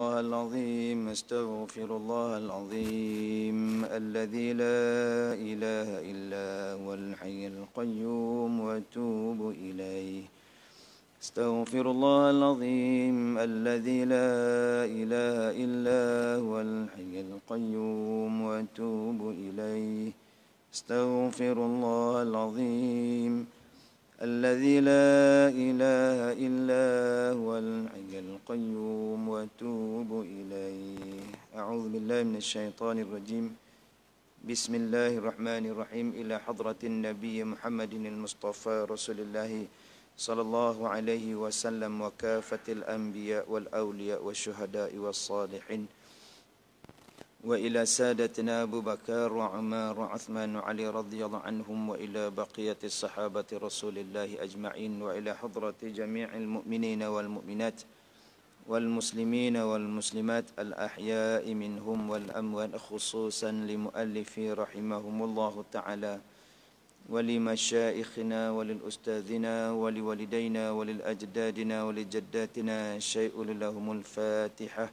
الله العظيم استغفر الله العظيم الذي لا إله إلا هو الحي القيوم وأتوب إليه استغفر الله العظيم الذي لا إله إلا هو الحي القيوم وأتوب إليه استغفر الله العظيم الذي لا إله إلا هو الحي القيوم وتوب إليه أعوذ بالله من الشيطان الرجيم بسم الله الرحمن الرحيم إلى حضرة النبي محمد المصطفى رسول الله صلى الله عليه وسلم وكافة الأنبياء والأولياء والشهداء والصالحين وإلى سادتنا أبو بكر وعمر وعثمان وعلي رضي الله عنهم وإلى بقية الصحابة رسول الله أجمعين وإلى حضرة جميع المؤمنين والمؤمنات والمسلمين والمسلمات الأحياء منهم والأموات خصوصا لمؤلفي رحمهم الله تعالى ولمشائخنا وللأستاذنا ولوالدينا وللأجدادنا ولجداتنا شيء لهم الفاتحة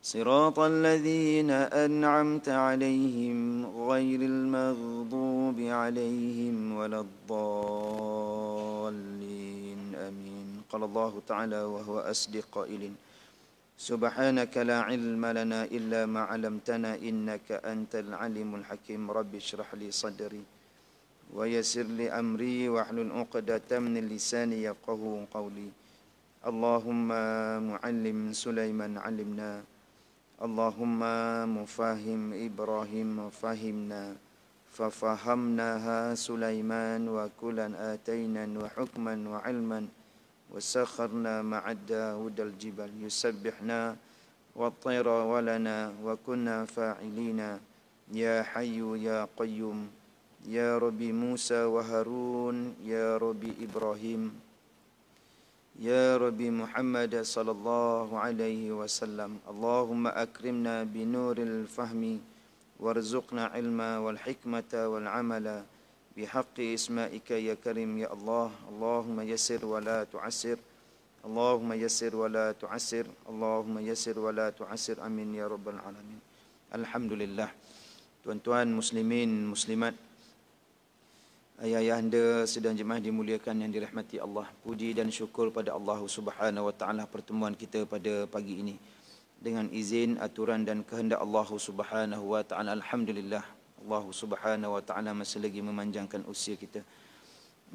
صراط الذين أنعمت عليهم غير المغضوب عليهم ولا الضالين أمين قال الله تعالى وهو أصدق قائل سبحانك لا علم لنا إلا ما علمتنا إنك أنت العليم الحكيم رب اشرح لي صدري ويسر لي أمري واحلل عقدة من لساني يفقه قولي اللهم معلم سليمان علمنا اللهم مفهم إبراهيم فهمنا ففهمناها سليمان وكلا آتينا وحكما وعلما وسخرنا مع داود الجبل يسبحنا والطير ولنا وكنا فاعلين يا حي يا قيوم يا ربي موسى وهارون يا ربي إبراهيم يا ربي محمد صلى الله عليه وسلم اللهم أكرمنا بنور الفهم وارزقنا علما والحكمة والعمل بحق اسمائك يا كريم يا الله اللهم يسر ولا تعسر اللهم يسر ولا تعسر اللهم يسر ولا تعسر أمين يا رب العالمين الحمد لله تونتوان مسلمين مسلمات ayah anda sedang jemaah dimuliakan yang dirahmati Allah. Puji dan syukur pada Allah Subhanahu wa taala pertemuan kita pada pagi ini. Dengan izin aturan dan kehendak Allah Subhanahu wa taala alhamdulillah. Allah Subhanahu wa taala masih lagi memanjangkan usia kita.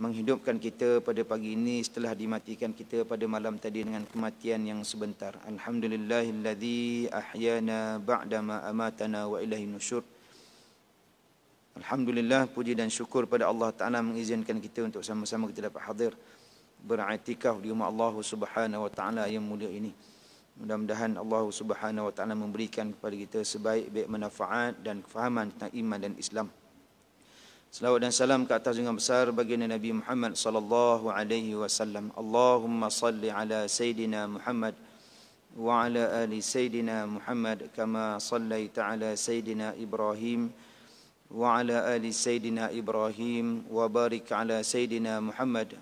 Menghidupkan kita pada pagi ini setelah dimatikan kita pada malam tadi dengan kematian yang sebentar. Alhamdulillahilladzi ahyana ba'dama amatana wa ilahi nusyur. Alhamdulillah puji dan syukur pada Allah Taala mengizinkan kita untuk sama-sama kita dapat hadir beritikaf di rumah Allah Subhanahu wa taala yang mulia ini. Mudah-mudahan Allah Subhanahu wa taala memberikan kepada kita sebaik-baik manfaat dan kefahaman tentang iman dan Islam. Selawat dan salam ke atas junjungan besar baginda Nabi Muhammad sallallahu alaihi wasallam. Allahumma salli ala sayidina Muhammad wa ala ali sayidina Muhammad kama sallaita ala sayidina Ibrahim. Ali وعلى آل سيدنا إبراهيم وبارك على سيدنا محمد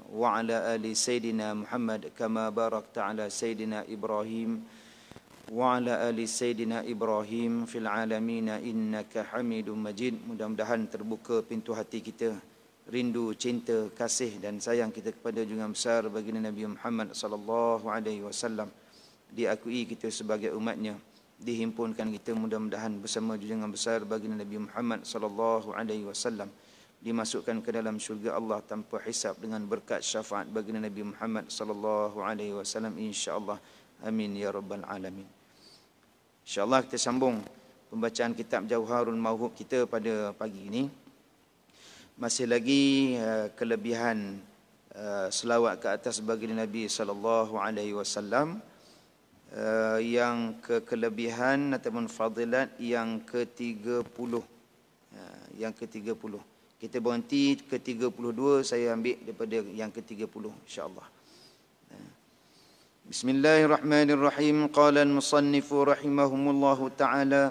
Ali Sayyidina Muhammad, kama كما باركت على سيدنا إبراهيم وعلى Ali Sayyidina Ibrahim. Fil alamina, innaka Hamidun Majid. mudah-mudahan terbuka pintu hati kita rindu cinta kasih dan sayang kita kepada junjungan besar bagi Nabi Muhammad sallallahu alaihi wasallam diakui kita sebagai umatnya dihimpunkan kita mudah-mudahan bersama junjungan besar bagi Nabi Muhammad sallallahu alaihi wasallam dimasukkan ke dalam syurga Allah tanpa hisap dengan berkat syafaat bagi Nabi Muhammad sallallahu alaihi wasallam insyaallah amin ya rabbal alamin insyaallah kita sambung pembacaan kitab Jauharul Mauhub kita pada pagi ini masih lagi eh, kelebihan eh, selawat ke atas bagi Nabi sallallahu alaihi wasallam uh, yang kelebihan ataupun fadilat yang ke-30 uh, eh, yang ke-30 kita berhenti ke-32 saya ambil daripada yang ke-30 Insya Allah. Eh. Bismillahirrahmanirrahim. الرحمن الرحيم قال المصنف Taala, الله تعالى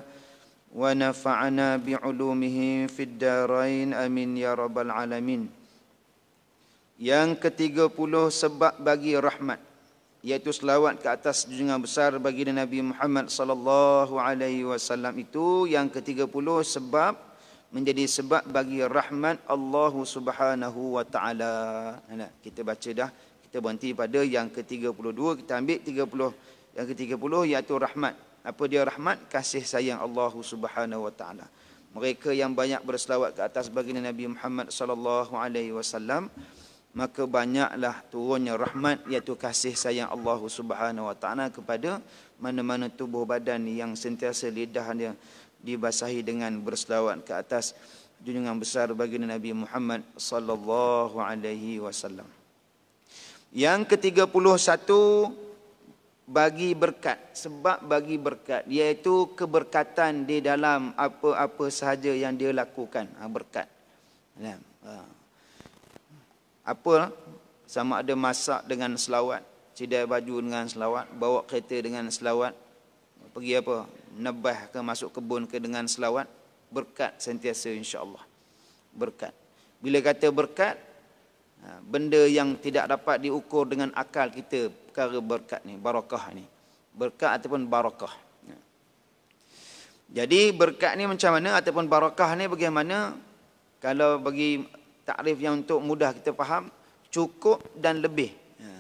ونفعنا بعلومه في الدارين امين يا رب العالمين yang ketiga puluh sebab bagi rahmat yaitu selawat ke atas junjungan besar bagi Nabi Muhammad sallallahu alaihi wasallam itu yang ke-30 sebab menjadi sebab bagi rahmat Allah Subhanahu wa taala. kita baca dah, kita berhenti pada yang ke-32, kita ambil 30 yang ke-30 iaitu rahmat. Apa dia rahmat? Kasih sayang Allah Subhanahu wa taala. Mereka yang banyak berselawat ke atas bagi Nabi Muhammad sallallahu alaihi wasallam maka banyaklah turunnya rahmat iaitu kasih sayang Allah Subhanahu wa taala kepada mana-mana tubuh badan yang sentiasa lidahnya dibasahi dengan berselawat ke atas junjungan besar bagi Nabi Muhammad sallallahu alaihi wasallam. Yang ke-31 bagi berkat sebab bagi berkat iaitu keberkatan di dalam apa-apa sahaja yang dia lakukan ha, berkat. Ya apa sama ada masak dengan selawat cedai baju dengan selawat bawa kereta dengan selawat pergi apa nebah ke masuk kebun ke dengan selawat berkat sentiasa insyaallah berkat bila kata berkat ha, benda yang tidak dapat diukur dengan akal kita perkara berkat ni barakah ni berkat ataupun barakah ya. jadi berkat ni macam mana ataupun barakah ni bagaimana kalau bagi takrif yang untuk mudah kita faham cukup dan lebih ya.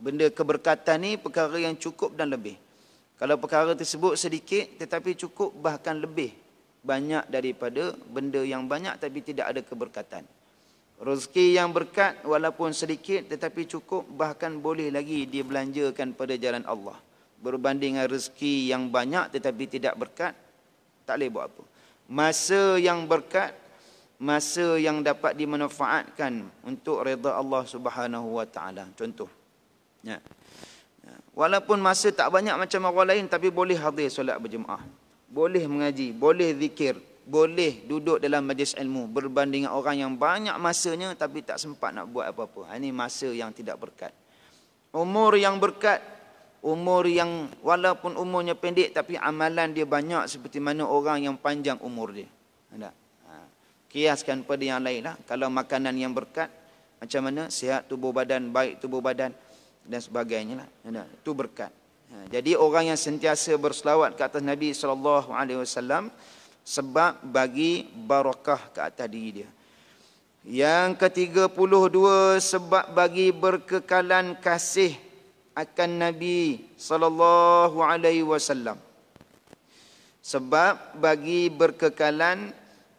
benda keberkatan ni perkara yang cukup dan lebih kalau perkara tersebut sedikit tetapi cukup bahkan lebih banyak daripada benda yang banyak tapi tidak ada keberkatan rezeki yang berkat walaupun sedikit tetapi cukup bahkan boleh lagi dibelanjakan pada jalan Allah berbanding dengan rezeki yang banyak tetapi tidak berkat tak boleh buat apa masa yang berkat masa yang dapat dimanfaatkan untuk redha Allah Subhanahu wa taala. Contoh. Ya. ya. Walaupun masa tak banyak macam orang lain tapi boleh hadir solat berjemaah. Boleh mengaji, boleh zikir, boleh duduk dalam majlis ilmu berbanding orang yang banyak masanya tapi tak sempat nak buat apa-apa. Ha, ini masa yang tidak berkat. Umur yang berkat Umur yang walaupun umurnya pendek tapi amalan dia banyak seperti mana orang yang panjang umur dia kiaskan pada yang lainlah kalau makanan yang berkat macam mana sihat tubuh badan baik tubuh badan dan sebagainya lah itu berkat ha, jadi orang yang sentiasa berselawat ke atas Nabi saw sebab bagi barakah ke atas diri dia yang ketiga puluh dua sebab bagi berkekalan kasih akan Nabi saw sebab bagi berkekalan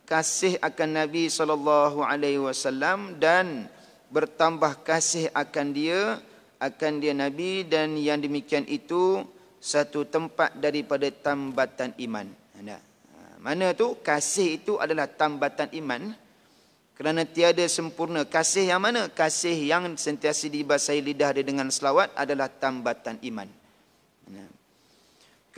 kasih akan Nabi sallallahu alaihi wasallam dan bertambah kasih akan dia akan dia Nabi dan yang demikian itu satu tempat daripada tambatan iman. Mana tu? Kasih itu adalah tambatan iman. Kerana tiada sempurna kasih yang mana? Kasih yang sentiasa dibasahi lidah dia dengan selawat adalah tambatan iman. Nah.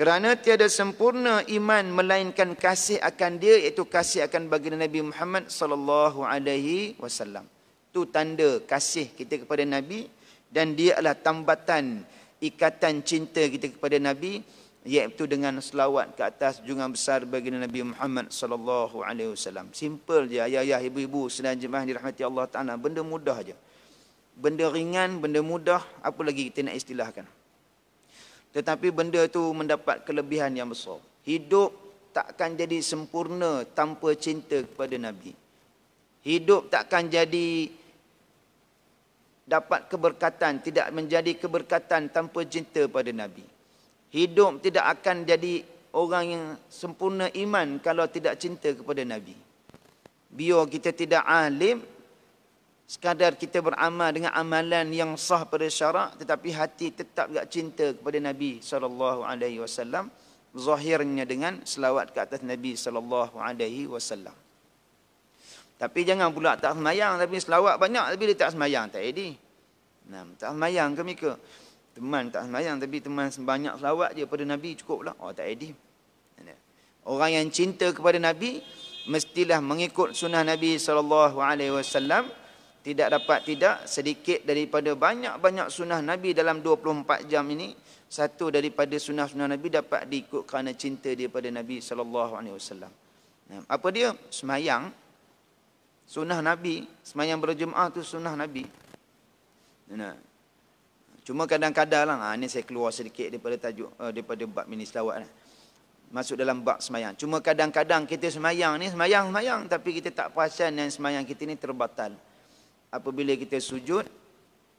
Kerana tiada sempurna iman melainkan kasih akan dia iaitu kasih akan bagi Nabi Muhammad sallallahu alaihi wasallam. Itu tanda kasih kita kepada Nabi dan dia adalah tambatan ikatan cinta kita kepada Nabi iaitu dengan selawat ke atas junjungan besar bagi Nabi Muhammad sallallahu alaihi wasallam. Simple je ayah-ayah ibu-ibu sedang jemaah dirahmati Allah Taala benda mudah aja, Benda ringan, benda mudah, apa lagi kita nak istilahkan? Tetapi benda tu mendapat kelebihan yang besar. Hidup takkan jadi sempurna tanpa cinta kepada Nabi. Hidup takkan jadi dapat keberkatan, tidak menjadi keberkatan tanpa cinta kepada Nabi. Hidup tidak akan jadi orang yang sempurna iman kalau tidak cinta kepada Nabi. Biar kita tidak alim, sekadar kita beramal dengan amalan yang sah pada syarak tetapi hati tetap tak cinta kepada Nabi sallallahu alaihi wasallam zahirnya dengan selawat ke atas Nabi sallallahu alaihi wasallam. Tapi jangan pula tak semayang tapi selawat banyak tapi dia tak semayang tak jadi. Nah, tak semayang ke mika? Teman tak semayang tapi teman banyak selawat je pada Nabi cukuplah. Oh tak jadi. Orang yang cinta kepada Nabi mestilah mengikut sunnah Nabi sallallahu alaihi wasallam tidak dapat tidak sedikit daripada banyak-banyak sunnah Nabi dalam 24 jam ini satu daripada sunnah-sunnah Nabi dapat diikut kerana cinta dia pada Nabi sallallahu alaihi wasallam. Apa dia? Semayang. Sunnah Nabi, semayang berjemaah tu sunnah Nabi. Nah. Cuma kadang-kadang lah, ini ah, saya keluar sedikit daripada tajuk, uh, daripada bab mini selawat lah. Masuk dalam bab semayang. Cuma kadang-kadang kita semayang ni, semayang-semayang. Tapi kita tak perasan yang semayang kita ni terbatal apabila kita sujud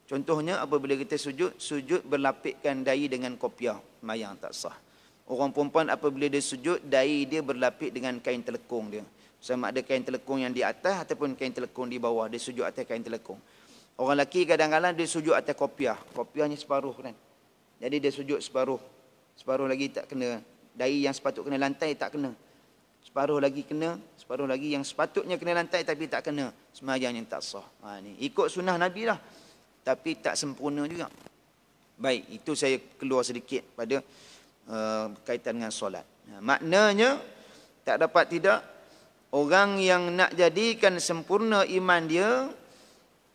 contohnya apabila kita sujud sujud berlapikkan dai dengan kopiah mayang tak sah orang perempuan apabila dia sujud dai dia berlapik dengan kain telekung dia sama ada kain telekung yang di atas ataupun kain telekung di bawah dia sujud atas kain telekung orang lelaki kadang-kadang dia sujud atas kopiah kopiahnya separuh kan jadi dia sujud separuh separuh lagi tak kena Dai yang sepatut kena lantai tak kena separuh lagi kena, separuh lagi yang sepatutnya kena lantai tapi tak kena. Semayang yang tak sah. Ha, ni. Ikut sunnah Nabi lah. Tapi tak sempurna juga. Baik, itu saya keluar sedikit pada uh, kaitan dengan solat. Ha, maknanya, tak dapat tidak, orang yang nak jadikan sempurna iman dia,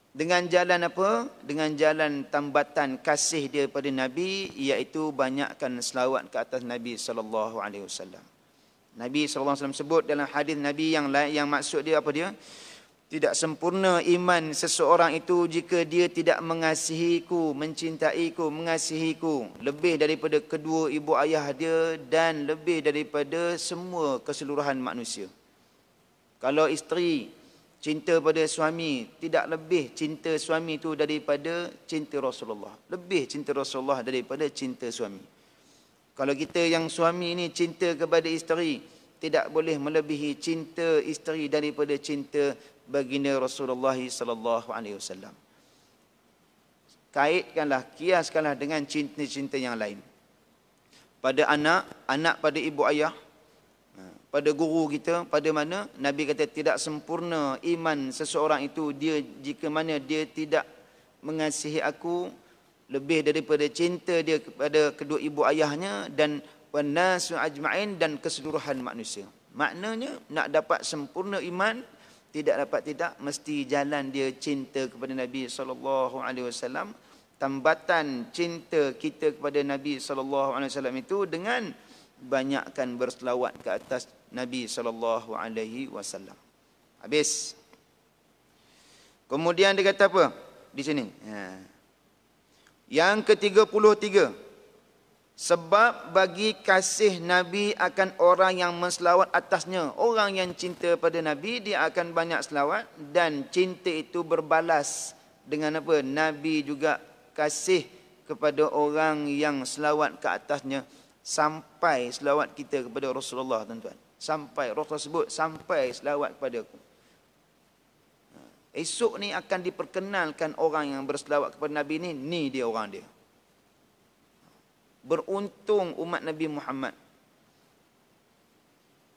dengan jalan apa? Dengan jalan tambatan kasih dia pada Nabi, iaitu banyakkan selawat ke atas Nabi sallallahu alaihi wasallam. Nabi SAW sebut dalam hadis Nabi yang lain yang maksud dia apa dia? Tidak sempurna iman seseorang itu jika dia tidak mengasihiku, mencintaiku, mengasihiku. Lebih daripada kedua ibu ayah dia dan lebih daripada semua keseluruhan manusia. Kalau isteri cinta pada suami, tidak lebih cinta suami itu daripada cinta Rasulullah. Lebih cinta Rasulullah daripada cinta suami. Kalau kita yang suami ni cinta kepada isteri, tidak boleh melebihi cinta isteri daripada cinta baginda Rasulullah sallallahu alaihi wasallam. Kaitkanlah, kiaskanlah dengan cinta-cinta yang lain. Pada anak, anak pada ibu ayah, ha, pada guru kita, pada mana Nabi kata tidak sempurna iman seseorang itu dia jika mana dia tidak mengasihi aku, lebih daripada cinta dia kepada kedua ibu ayahnya dan wanasu ajmain dan keseluruhan manusia. Maknanya nak dapat sempurna iman tidak dapat tidak mesti jalan dia cinta kepada Nabi sallallahu alaihi wasallam tambatan cinta kita kepada Nabi sallallahu alaihi wasallam itu dengan banyakkan berselawat ke atas Nabi sallallahu alaihi wasallam. Habis. Kemudian dia kata apa? Di sini. Ha. Ya. Yang ketiga puluh tiga. Sebab bagi kasih Nabi akan orang yang menselawat atasnya. Orang yang cinta pada Nabi, dia akan banyak selawat. Dan cinta itu berbalas dengan apa? Nabi juga kasih kepada orang yang selawat ke atasnya. Sampai selawat kita kepada Rasulullah, tuan-tuan. Sampai, Rasulullah sebut, sampai selawat kepada aku. Esok ni akan diperkenalkan orang yang berselawat kepada Nabi ni, ni dia orang dia. Beruntung umat Nabi Muhammad.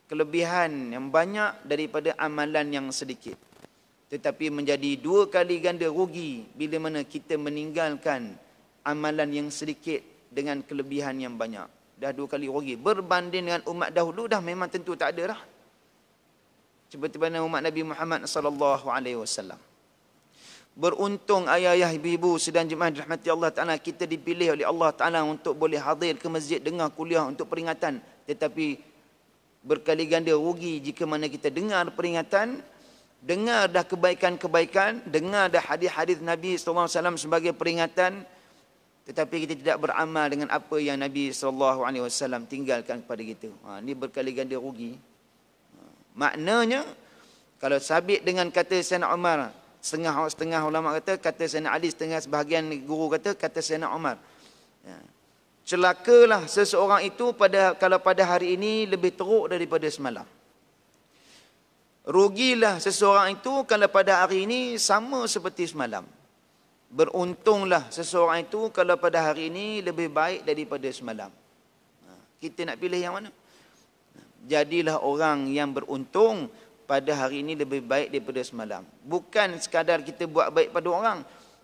Kelebihan yang banyak daripada amalan yang sedikit. Tetapi menjadi dua kali ganda rugi bila mana kita meninggalkan amalan yang sedikit dengan kelebihan yang banyak. Dah dua kali rugi. Berbanding dengan umat dahulu dah memang tentu tak ada lah seperti mana umat Nabi Muhammad sallallahu alaihi wasallam. Beruntung ayah-ayah ibu-ibu sedang jemaah dirahmati Allah Taala kita dipilih oleh Allah Taala untuk boleh hadir ke masjid dengar kuliah untuk peringatan tetapi berkali ganda rugi jika mana kita dengar peringatan dengar dah kebaikan-kebaikan dengar dah hadis-hadis Nabi sallallahu alaihi wasallam sebagai peringatan tetapi kita tidak beramal dengan apa yang Nabi sallallahu alaihi wasallam tinggalkan kepada kita. Ha ini berkali ganda rugi. Maknanya kalau sabit dengan kata Sayyidina Umar, setengah setengah ulama kata kata Sayyidina Ali setengah sebahagian guru kata kata Sayyidina Umar. Ya. Celakalah seseorang itu pada kalau pada hari ini lebih teruk daripada semalam. Rugilah seseorang itu kalau pada hari ini sama seperti semalam. Beruntunglah seseorang itu kalau pada hari ini lebih baik daripada semalam. Ha. Kita nak pilih yang mana? jadilah orang yang beruntung pada hari ini lebih baik daripada semalam. Bukan sekadar kita buat baik pada orang.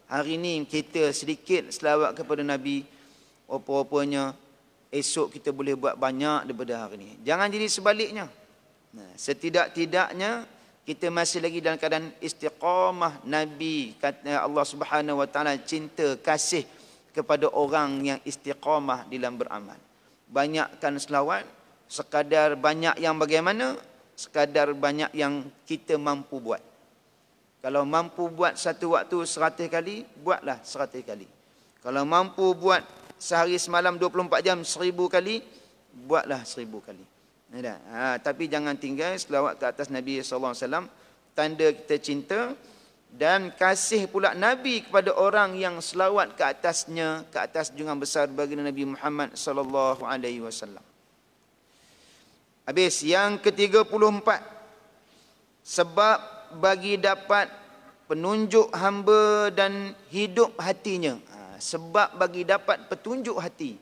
Hari ini kita sedikit selawat kepada Nabi. Rupa-rupanya esok kita boleh buat banyak daripada hari ini. Jangan jadi sebaliknya. Setidak-tidaknya kita masih lagi dalam keadaan istiqamah Nabi. Kata Allah Subhanahu Wa cinta kasih kepada orang yang istiqamah dalam beramal. Banyakkan selawat sekadar banyak yang bagaimana sekadar banyak yang kita mampu buat kalau mampu buat satu waktu 100 kali buatlah 100 kali kalau mampu buat sehari semalam 24 jam seribu kali buatlah seribu kali ada ha, tapi jangan tinggal selawat ke atas Nabi saw tanda kita cinta dan kasih pula Nabi kepada orang yang selawat ke atasnya, ke atas junjungan besar bagi Nabi Muhammad saw Habis yang ke-34 sebab bagi dapat penunjuk hamba dan hidup hatinya. Ha, sebab bagi dapat petunjuk hati.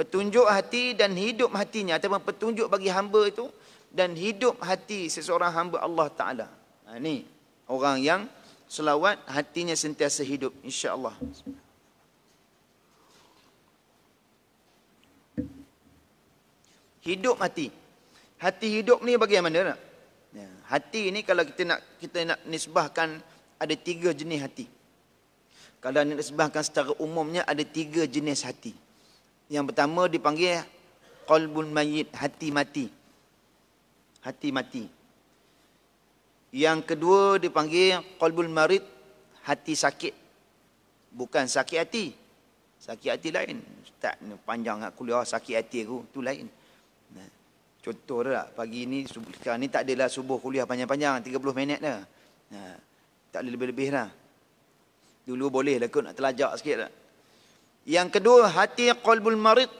Petunjuk hati dan hidup hatinya atau petunjuk bagi hamba itu dan hidup hati seseorang hamba Allah Taala. Ha ni orang yang selawat hatinya sentiasa hidup insya-Allah. Hidup hati hati hidup ni bagaimana nak? Ya, hati ni kalau kita nak kita nak nisbahkan ada tiga jenis hati. Kalau nak nisbahkan secara umumnya ada tiga jenis hati. Yang pertama dipanggil qalbun mayyit, hati mati. Hati mati. Yang kedua dipanggil qalbul marid, hati sakit. Bukan sakit hati. Sakit hati lain. Ustaz ni panjang nak kuliah sakit hati aku, tu lain. Nah. Contoh dah pagi ni sekarang ni tak adalah subuh kuliah panjang-panjang 30 minit dah. Ha, tak ada lebih-lebih dah. Dulu boleh lah kot nak terlajak sikit dah. Yang kedua hati qalbul marid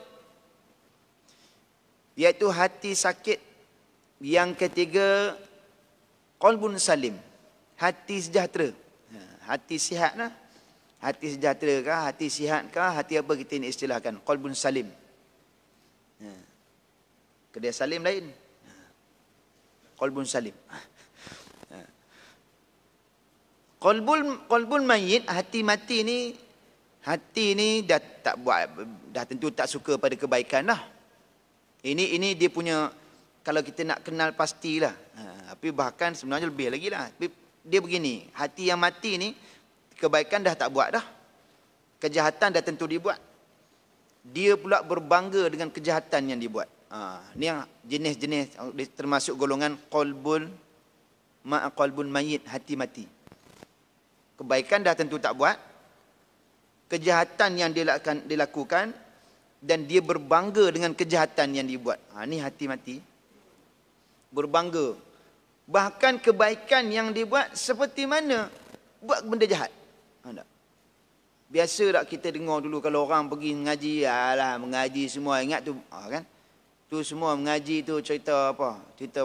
iaitu hati sakit. Yang ketiga qalbun salim. Hati sejahtera. Ha, hati sihat lah. Hati sejahtera kah, hati sihat kah, hati apa kita ini istilahkan qalbun salim. Ha. Kedai salim lain. Qalbun salim. Qalbun qalbun mayit, hati mati ni hati ni dah tak buat dah tentu tak suka pada kebaikan lah. Ini ini dia punya kalau kita nak kenal pastilah. Ha, tapi bahkan sebenarnya lebih lagi lah. Dia begini, hati yang mati ni kebaikan dah tak buat dah. Kejahatan dah tentu dibuat. Dia pula berbangga dengan kejahatan yang dibuat. Ini ha, yang jenis-jenis termasuk golongan qalbun ma qalbun mayit hati mati. Kebaikan dah tentu tak buat. Kejahatan yang dilakukan dilakukan dan dia berbangga dengan kejahatan yang dibuat. Ha ni hati mati. Berbangga. Bahkan kebaikan yang dibuat seperti mana buat benda jahat. Ha, tak? Biasa tak kita dengar dulu kalau orang pergi mengaji, alah mengaji semua ingat tu, ha, kan? Tu semua mengaji tu cerita apa? Cerita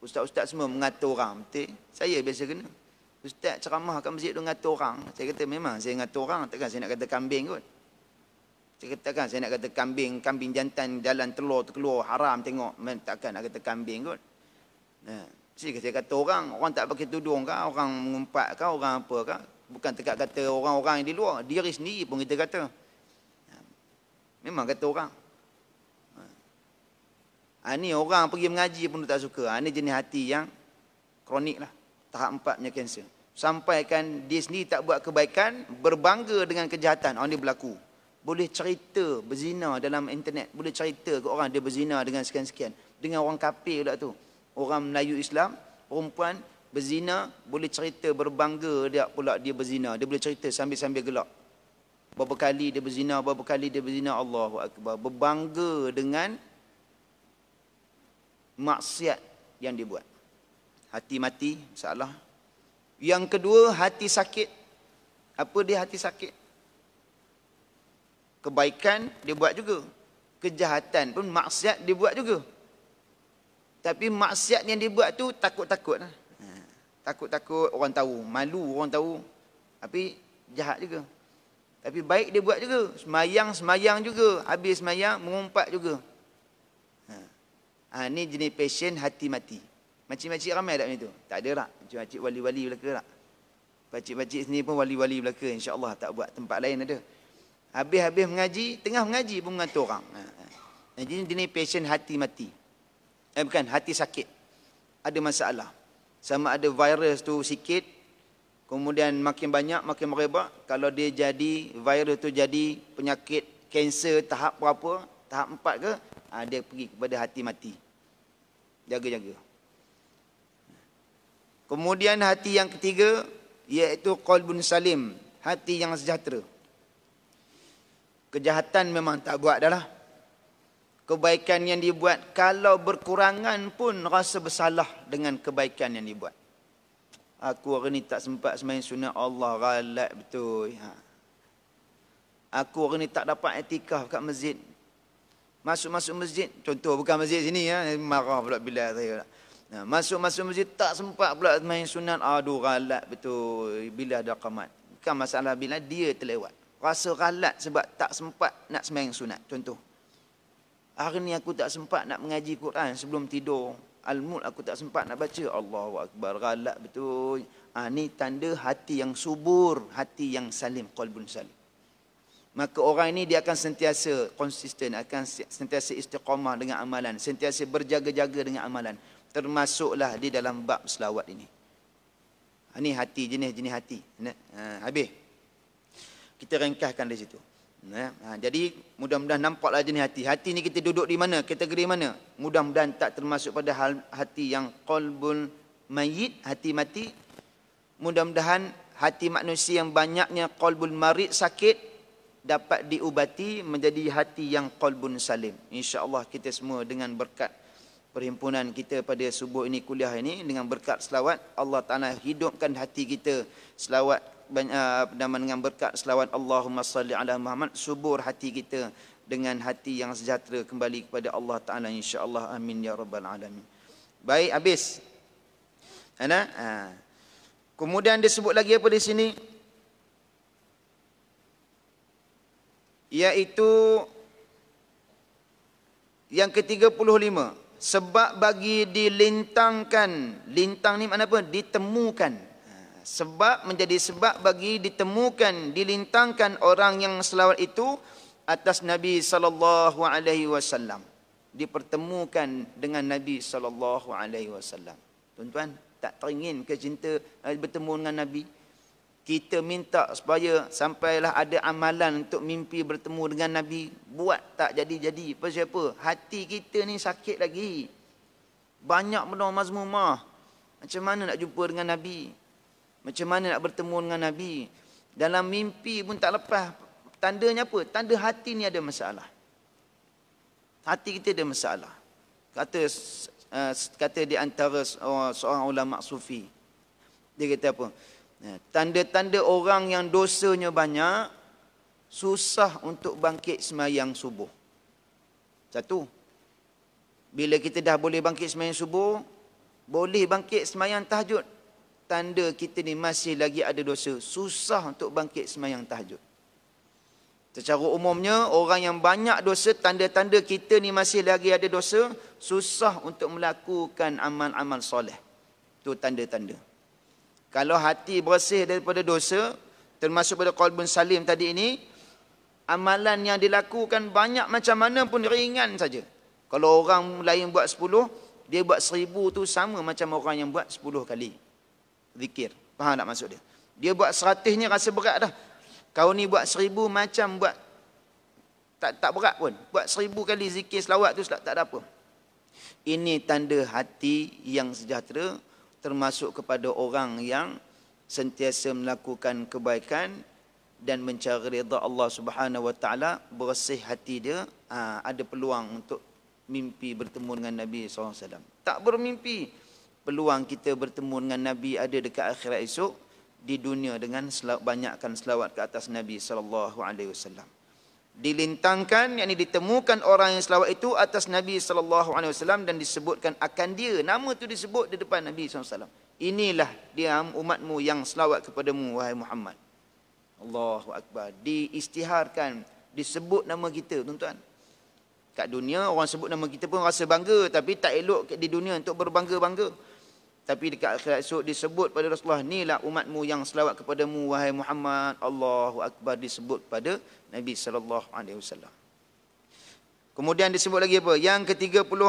ustaz-ustaz semua mengatur orang. Betul? Saya biasa kena. Ustaz ceramah kat masjid tu mengatur orang. Saya kata memang saya mengatur orang. Takkan saya nak kata kambing kot. Saya kata kan saya nak kata kambing. Kambing jantan jalan telur terkeluar haram tengok. Man, takkan nak kata kambing kot. Nah, saya, kata, saya kata orang. Orang tak pakai tudung kan? Orang mengumpat kan? Orang apa kan? Bukan tekat kata orang-orang yang di luar. Diri sendiri pun kita kata. Memang kata orang. Ha, ni orang pergi mengaji pun tak suka. Ha, ni jenis hati yang kronik lah. Tahap empat punya kanser. Sampaikan dia sendiri tak buat kebaikan, berbangga dengan kejahatan. Orang oh, dia berlaku. Boleh cerita berzina dalam internet. Boleh cerita ke orang dia berzina dengan sekian-sekian. Dengan orang kapir pula tu. Orang Melayu Islam, perempuan berzina, boleh cerita berbangga dia pula dia berzina. Dia boleh cerita sambil-sambil gelak. Berapa kali dia berzina, berapa kali dia berzina, Allah Berbangga dengan maksiat yang dia buat. Hati mati, salah. Yang kedua, hati sakit. Apa dia hati sakit? Kebaikan dia buat juga. Kejahatan pun maksiat dia buat juga. Tapi maksiat yang dia buat tu takut-takut. Lah. Ha, takut-takut orang tahu. Malu orang tahu. Tapi jahat juga. Tapi baik dia buat juga. Semayang-semayang juga. Habis semayang, mengumpat juga. Ha, ni jenis pasien hati mati. Macam macam ramai tak macam tu? Tak ada tak? Macik-macik wali-wali belaka tak? Pakcik-pakcik sendiri pun wali-wali belaka. InsyaAllah tak buat tempat lain ada. Habis-habis mengaji, tengah mengaji pun mengatur orang. Ha, ha. Jadi jenis pasien hati mati. Eh bukan, hati sakit. Ada masalah. Sama ada virus tu sikit, kemudian makin banyak, makin merebak. Kalau dia jadi, virus tu jadi penyakit kanser tahap berapa, tahap empat ke, ha, dia pergi kepada hati mati jaga-jaga. Kemudian hati yang ketiga iaitu qalbun salim, hati yang sejahtera. Kejahatan memang tak buat dah lah. Kebaikan yang dibuat kalau berkurangan pun rasa bersalah dengan kebaikan yang dibuat. Aku hari ni tak sempat semain sunat Allah ralat betul. Ha. Aku hari ni tak dapat etikah kat masjid masuk-masuk masjid contoh bukan masjid sini ya eh, marah pula bila saya masuk-masuk masjid tak sempat pula main sunat aduh ralat betul bila ada qamat bukan masalah bila dia terlewat rasa ralat sebab tak sempat nak main sunat contoh hari ni aku tak sempat nak mengaji Quran sebelum tidur Al-Mul aku tak sempat nak baca Allah Akbar ralat betul ha, tanda hati yang subur hati yang salim qalbun salim maka orang ini dia akan sentiasa konsisten akan sentiasa istiqamah dengan amalan sentiasa berjaga-jaga dengan amalan termasuklah di dalam bab selawat ini ini ha, hati jenis-jenis hati ha, habis kita ringkaskan di situ ha, jadi mudah-mudahan nampaklah jenis hati hati ini kita duduk di mana kategori mana mudah-mudahan tak termasuk pada hal hati yang qalbun mayyit hati mati mudah-mudahan hati manusia yang banyaknya qalbul marid sakit dapat diubati menjadi hati yang qalbun salim. Insya-Allah kita semua dengan berkat perhimpunan kita pada subuh ini kuliah ini dengan berkat selawat Allah Taala hidupkan hati kita selawat dan ah, dengan berkat selawat Allahumma salli ala Muhammad subur hati kita dengan hati yang sejahtera kembali kepada Allah Taala insya-Allah amin ya rabbal alamin. Baik habis. Ana ha. Kemudian disebut lagi apa di sini? iaitu yang ke-35 sebab bagi dilintangkan lintang ni makna apa ditemukan sebab menjadi sebab bagi ditemukan dilintangkan orang yang selawat itu atas Nabi saw dipertemukan dengan Nabi saw. alaihi tuan-tuan tak teringin ke cinta eh, bertemu dengan Nabi kita minta supaya sampailah ada amalan untuk mimpi bertemu dengan Nabi buat tak jadi-jadi apa siapa hati kita ni sakit lagi banyak benda mazmumah macam mana nak jumpa dengan Nabi macam mana nak bertemu dengan Nabi dalam mimpi pun tak lepas tandanya apa tanda hati ni ada masalah hati kita ada masalah kata eh, kata di antara seorang ulama sufi dia kata apa Ya, tanda-tanda orang yang dosanya banyak Susah untuk bangkit semayang subuh Satu Bila kita dah boleh bangkit semayang subuh Boleh bangkit semayang tahajud Tanda kita ni masih lagi ada dosa Susah untuk bangkit semayang tahajud Secara umumnya orang yang banyak dosa Tanda-tanda kita ni masih lagi ada dosa Susah untuk melakukan amal-amal soleh Itu tanda-tanda kalau hati bersih daripada dosa, termasuk pada qalbun salim tadi ini, amalan yang dilakukan banyak macam mana pun ringan saja. Kalau orang lain buat sepuluh, dia buat seribu tu sama macam orang yang buat sepuluh kali zikir. Faham tak maksud dia? Dia buat 100 ni rasa berat dah. Kau ni buat seribu macam buat tak tak berat pun. Buat seribu kali zikir selawat tu tak ada apa. Ini tanda hati yang sejahtera termasuk kepada orang yang sentiasa melakukan kebaikan dan mencari redha Allah Subhanahu Wa Taala bersih hati dia ha, ada peluang untuk mimpi bertemu dengan Nabi SAW. Tak bermimpi peluang kita bertemu dengan Nabi ada dekat akhirat esok di dunia dengan banyakkan selawat ke atas Nabi sallallahu alaihi wasallam dilintangkan yakni ditemukan orang yang selawat itu atas Nabi sallallahu alaihi wasallam dan disebutkan akan dia nama itu disebut di depan Nabi sallallahu alaihi wasallam inilah dia um, umatmu yang selawat kepadamu wahai Muhammad Allahu akbar diistiharkan disebut nama kita tuan-tuan kat dunia orang sebut nama kita pun rasa bangga tapi tak elok di dunia untuk berbangga-bangga tapi dekat akhirat esok disebut pada Rasulullah ni lah umatmu yang selawat kepadamu wahai Muhammad Allahu akbar disebut pada Nabi sallallahu alaihi wasallam kemudian disebut lagi apa yang ke-30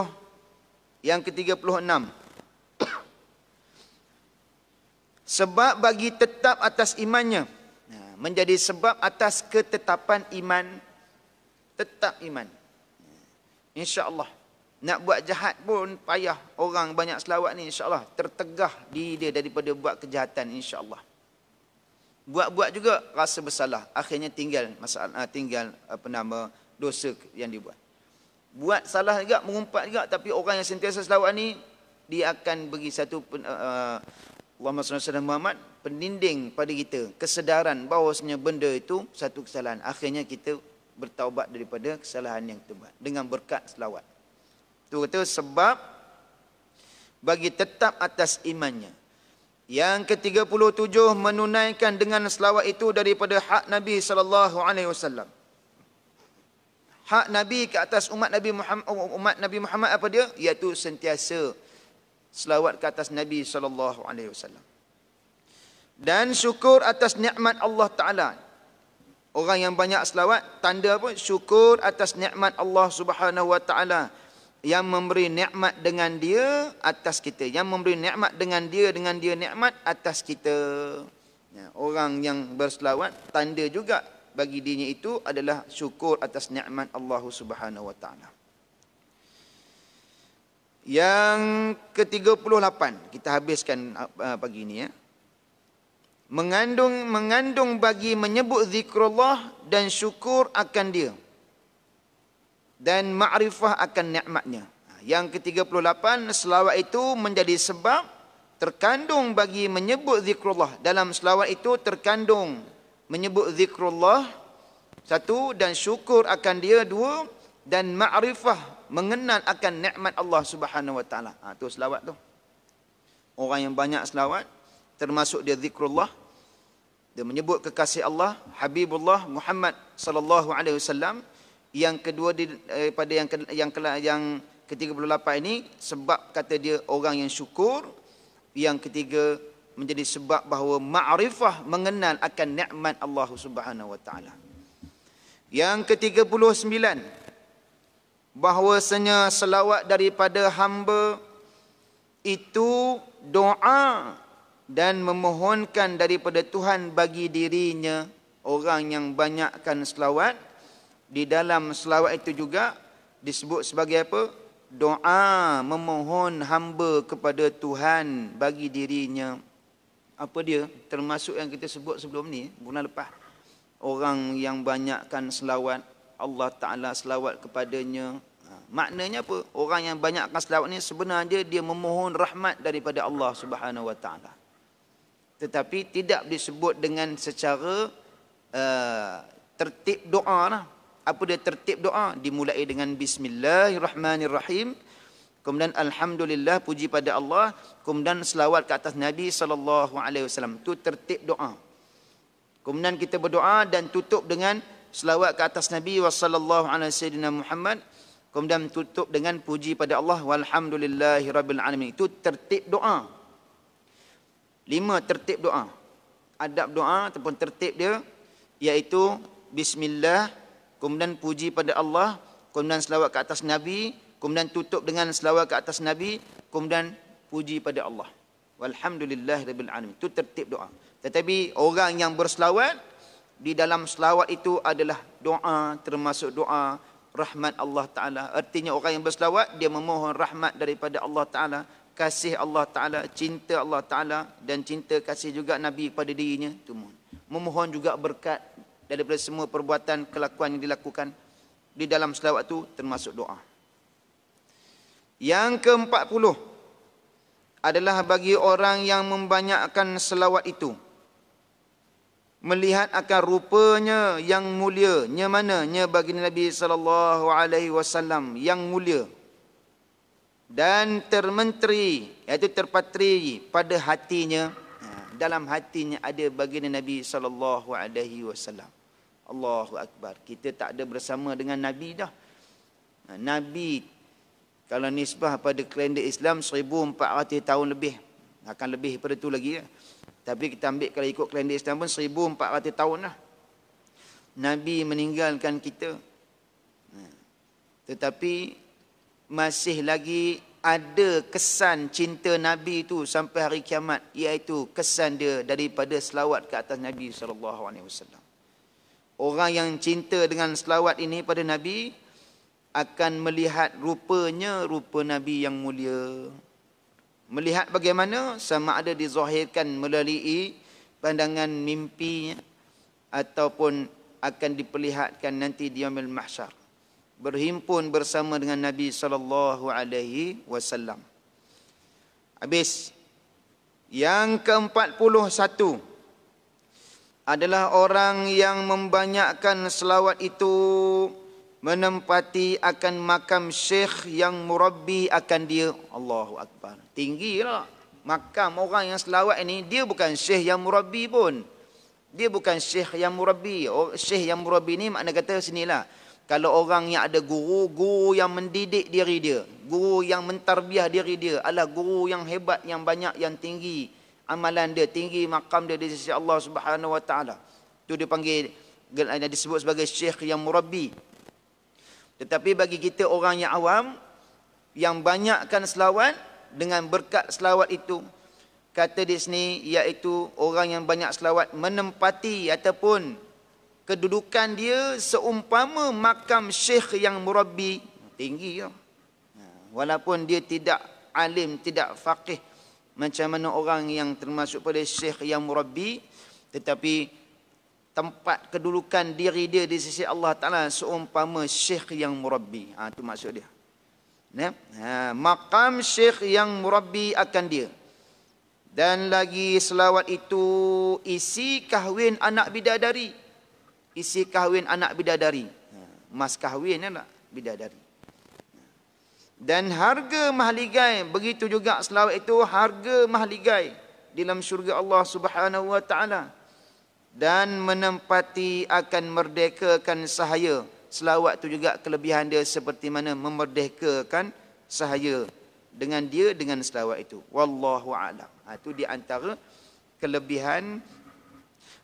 yang ke-36 sebab bagi tetap atas imannya menjadi sebab atas ketetapan iman tetap iman Insya Allah nak buat jahat pun payah orang banyak selawat ni insyaallah tertegah diri dia daripada buat kejahatan insyaallah buat-buat juga rasa bersalah akhirnya tinggal masalah ah, tinggal apa nama dosa yang dibuat buat salah juga mengumpat juga tapi orang yang sentiasa selawat ni dia akan bagi satu uh, Allah SWT Muhammad pendinding pada kita kesedaran bahawasanya benda itu satu kesalahan akhirnya kita bertaubat daripada kesalahan yang kita buat dengan berkat selawat itu kata sebab bagi tetap atas imannya. Yang ke-37 menunaikan dengan selawat itu daripada hak Nabi sallallahu alaihi wasallam. Hak Nabi ke atas umat Nabi Muhammad umat Nabi Muhammad apa dia? Yaitu sentiasa selawat ke atas Nabi sallallahu alaihi wasallam. Dan syukur atas nikmat Allah Taala. Orang yang banyak selawat tanda apa? Syukur atas nikmat Allah Subhanahu wa taala yang memberi nikmat dengan dia atas kita yang memberi nikmat dengan dia dengan dia nikmat atas kita ya, orang yang berselawat tanda juga bagi dirinya itu adalah syukur atas nikmat Allah Subhanahu wa taala yang ke-38 kita habiskan uh, uh, pagi ini ya mengandung mengandung bagi menyebut zikrullah dan syukur akan dia dan ma'rifah akan nikmatnya. Ha, yang ke-38 selawat itu menjadi sebab terkandung bagi menyebut zikrullah. Dalam selawat itu terkandung menyebut zikrullah satu dan syukur akan dia dua dan ma'rifah mengenal akan nikmat Allah Subhanahu wa taala. Ha, tu selawat tu. Orang yang banyak selawat termasuk dia zikrullah dia menyebut kekasih Allah Habibullah Muhammad sallallahu alaihi wasallam yang kedua daripada eh, yang yang yang ke-38 ini sebab kata dia orang yang syukur yang ketiga menjadi sebab bahawa ma'rifah mengenal akan nikmat Allah Subhanahu wa taala. Yang ke-39 bahwasanya selawat daripada hamba itu doa dan memohonkan daripada Tuhan bagi dirinya orang yang banyakkan selawat di dalam selawat itu juga disebut sebagai apa? Doa memohon hamba kepada Tuhan bagi dirinya. Apa dia? Termasuk yang kita sebut sebelum ni, bulan lepas. Orang yang banyakkan selawat, Allah Ta'ala selawat kepadanya. Ha, maknanya apa? Orang yang banyakkan selawat ni sebenarnya dia memohon rahmat daripada Allah Subhanahu Wa Ta'ala. Tetapi tidak disebut dengan secara uh, tertib doa lah apa dia tertib doa dimulai dengan bismillahirrahmanirrahim kemudian alhamdulillah puji pada Allah kemudian selawat ke atas nabi sallallahu alaihi wasallam tu tertib doa kemudian kita berdoa dan tutup dengan selawat ke atas nabi wasallallahu alaihi sayyidina kemudian tutup dengan puji pada Allah walhamdulillahirabbil itu tertib doa lima tertib doa adab doa ataupun tertib dia iaitu bismillahirrahmanirrahim kemudian puji pada Allah, kemudian selawat ke atas Nabi, kemudian tutup dengan selawat ke atas Nabi, kemudian puji pada Allah. Walhamdulillah Rabbil Alamin. Itu tertib doa. Tetapi orang yang berselawat, di dalam selawat itu adalah doa termasuk doa rahmat Allah Ta'ala. Artinya orang yang berselawat, dia memohon rahmat daripada Allah Ta'ala. Kasih Allah Ta'ala, cinta Allah Ta'ala dan cinta kasih juga Nabi pada dirinya. Itu memohon juga berkat daripada semua perbuatan kelakuan yang dilakukan di dalam selawat itu termasuk doa. Yang ke empat puluh adalah bagi orang yang membanyakkan selawat itu melihat akan rupanya yang mulia nya mana nya bagi Nabi sallallahu alaihi wasallam yang mulia dan termenteri iaitu terpatri pada hatinya dalam hatinya ada baginda Nabi sallallahu alaihi wasallam. Allahu akbar. Kita tak ada bersama dengan Nabi dah. Nabi kalau nisbah pada kalender Islam 1400 tahun lebih. Akan lebih daripada itu lagi. Ya. Tapi kita ambil kalau ikut kalender Islam pun 1400 tahun lah. Nabi meninggalkan kita. Tetapi masih lagi ada kesan cinta Nabi itu sampai hari kiamat iaitu kesan dia daripada selawat ke atas Nabi sallallahu alaihi wasallam. Orang yang cinta dengan selawat ini pada Nabi akan melihat rupanya rupa Nabi yang mulia. Melihat bagaimana sama ada dizahirkan melalui pandangan mimpinya ataupun akan diperlihatkan nanti di Yaumil Mahsyar berhimpun bersama dengan Nabi sallallahu alaihi wasallam. Habis yang ke-41 adalah orang yang membanyakkan selawat itu menempati akan makam syekh yang murabbi akan dia. Allahu akbar. Tinggilah makam orang yang selawat ini dia bukan syekh yang murabbi pun. Dia bukan syekh yang murabbi. Oh, syekh yang murabbi ni makna kata sinilah. Kalau orang yang ada guru, guru yang mendidik diri dia, guru yang mentarbiah diri dia alah guru yang hebat, yang banyak, yang tinggi amalan dia, tinggi makam dia di sisi Allah Subhanahu Wa Taala. Itu dia panggil disebut sebagai syekh yang murabi. Tetapi bagi kita orang yang awam yang banyakkan selawat dengan berkat selawat itu kata di sini iaitu orang yang banyak selawat menempati ataupun kedudukan dia seumpama makam syekh yang murabbi tinggi ya. ya. walaupun dia tidak alim tidak faqih macam mana orang yang termasuk pada syekh yang murabbi tetapi tempat kedudukan diri dia di sisi Allah Taala seumpama syekh yang murabbi ha, itu maksud dia ya? ha, makam syekh yang murabbi akan dia dan lagi selawat itu isi kahwin anak bidadari isi kahwin anak bidadari. Ha, Mas kahwin anak bidadari. Dan harga mahligai begitu juga selawat itu harga mahligai dalam syurga Allah Subhanahu wa taala dan menempati akan merdekakan sahaya selawat itu juga kelebihan dia seperti mana memerdekakan sahaya dengan dia dengan selawat itu wallahu alam itu ha, di antara kelebihan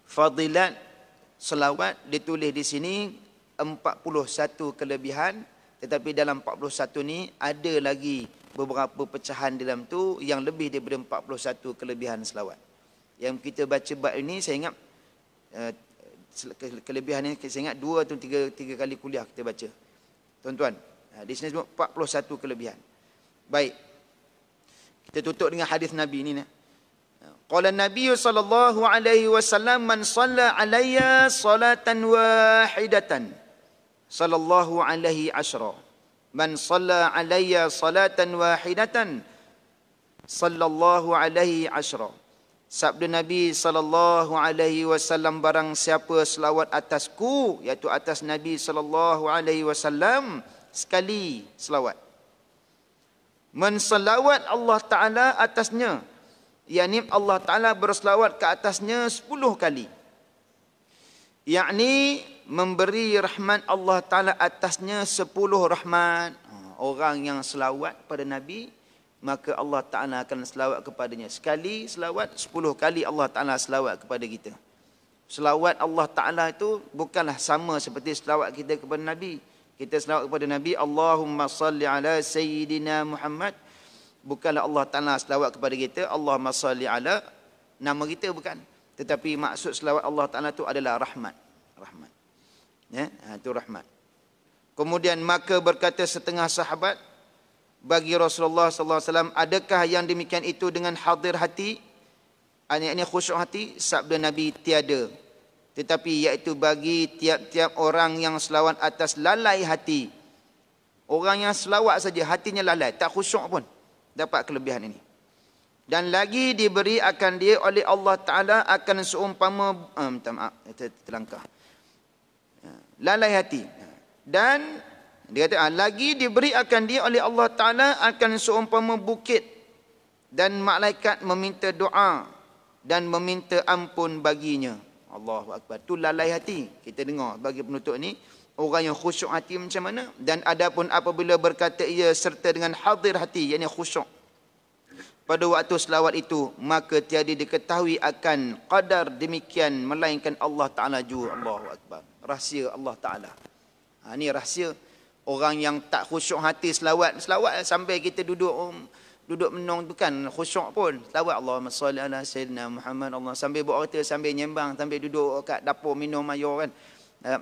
fadilat selawat ditulis di sini 41 kelebihan tetapi dalam 41 ni ada lagi beberapa pecahan di dalam tu yang lebih daripada 41 kelebihan selawat. Yang kita baca bab ini saya ingat eh, kelebihan ini saya ingat 2 atau 3 tiga kali kuliah kita baca. Tuan-tuan, eh, di sini sebut 41 kelebihan. Baik. Kita tutup dengan hadis Nabi ini. Nih. Qala Nabi sallallahu alaihi wasallam man salla alayya salatan wahidatan sallallahu alaihi asra man salla alayya salatan wahidatan sallallahu alaihi asra Sabda Nabi sallallahu alaihi wasallam barang siapa selawat atasku iaitu atas Nabi sallallahu alaihi wasallam sekali selawat. Menselawat Allah Taala atasnya yakni Allah Taala berselawat ke atasnya 10 kali yakni memberi rahmat Allah Taala atasnya 10 rahmat ha, orang yang selawat pada nabi maka Allah Taala akan selawat kepadanya sekali selawat 10 kali Allah Taala selawat kepada kita selawat Allah Taala itu bukanlah sama seperti selawat kita kepada nabi kita selawat kepada nabi Allahumma salli ala sayyidina Muhammad bukanlah Allah Ta'ala selawat kepada kita, Allah Masali Ala, nama kita bukan. Tetapi maksud selawat Allah Ta'ala itu adalah rahmat. Rahmat. Ya, itu ha, rahmat. Kemudian maka berkata setengah sahabat, bagi Rasulullah Sallallahu Alaihi Wasallam, adakah yang demikian itu dengan hadir hati? Ini, ini khusyuk hati, sabda Nabi tiada. Tetapi iaitu bagi tiap-tiap orang yang selawat atas lalai hati. Orang yang selawat saja, hatinya lalai, tak khusyuk pun dapat kelebihan ini dan lagi diberi akan dia oleh Allah Taala akan seumpama eh, minta maaf eh, terlangkah ya, lalai hati dan dia kata ah, lagi diberi akan dia oleh Allah Taala akan seumpama bukit dan malaikat meminta doa dan meminta ampun baginya Allah akbar tu lalai hati kita dengar bagi penutup ini orang yang khusyuk hati macam mana dan adapun apabila berkata ia serta dengan hadir hati yakni khusyuk pada waktu selawat itu maka tiada diketahui akan kadar demikian melainkan Allah taala jua Allahu akbar rahsia Allah taala ha ni rahsia orang yang tak khusyuk hati selawat selawat sampai kita duduk um, duduk menung bukan khusyuk pun selawat Allah salli ala sayyidina Muhammad Allah sambil buat kereta sambil nyembang sambil duduk kat dapur minum mayur kan ha,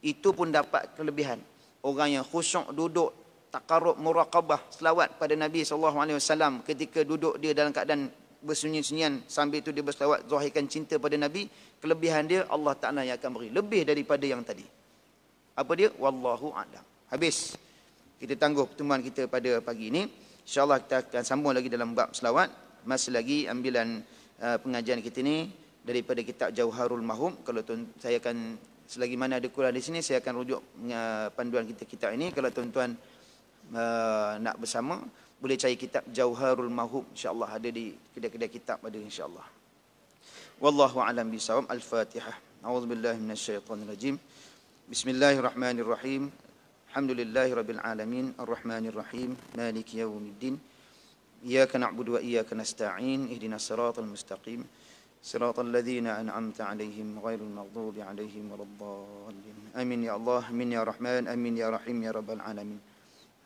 itu pun dapat kelebihan. Orang yang khusyuk duduk takarrub muraqabah selawat pada Nabi sallallahu alaihi wasallam ketika duduk dia dalam keadaan bersunyi-sunyian sambil itu dia berselawat zahirkan cinta pada Nabi, kelebihan dia Allah Taala yang akan beri lebih daripada yang tadi. Apa dia? Wallahu a'lam. Habis. Kita tangguh pertemuan kita pada pagi ini. InsyaAllah kita akan sambung lagi dalam bab selawat. Masih lagi ambilan uh, pengajian kita ini daripada kitab Jauharul Mahum. Kalau tuan, saya akan selagi mana ada kuliah di sini saya akan rujuk uh, panduan kita kita ini kalau tuan-tuan uh, nak bersama boleh cari kitab Jauharul Mahub insya-Allah ada di kedai-kedai kitab ada insya-Allah wallahu alam bisawab al fatiha a'udzu billahi minasyaitonir rajim bismillahirrahmanirrahim alhamdulillahirabbil alamin rahmanirrahim maliki yaumiddin iyyaka na'budu wa iyyaka nasta'in ihdinas siratal mustaqim صراط الذين أنعمت عليهم غير المغضوب عليهم ولا الضالين أمين يا الله أمين يا رحمن أمين يا رحيم يا رب العالمين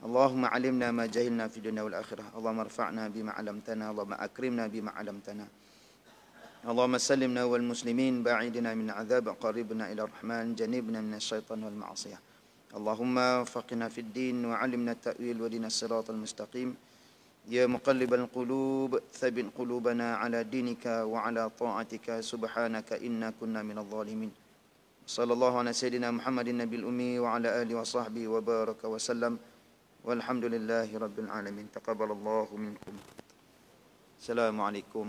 اللهم علمنا ما جهلنا في الدنيا والآخرة اللهم ارفعنا بما علمتنا اللهم أكرمنا بما علمتنا اللهم سلمنا والمسلمين بعيدنا من عذاب قريبنا إلى الرحمن جنبنا من الشيطان والمعصية اللهم فقنا في الدين وعلمنا التأويل ودنا الصراط المستقيم يا مقلب القلوب ثبت قلوبنا على دينك وعلى طاعتك سبحانك إنا كنا من الظالمين صلى الله على سيدنا محمد النبي الأمي وعلى آله وصحبه وبارك وسلم والحمد لله رب العالمين تقبل الله منكم السلام عليكم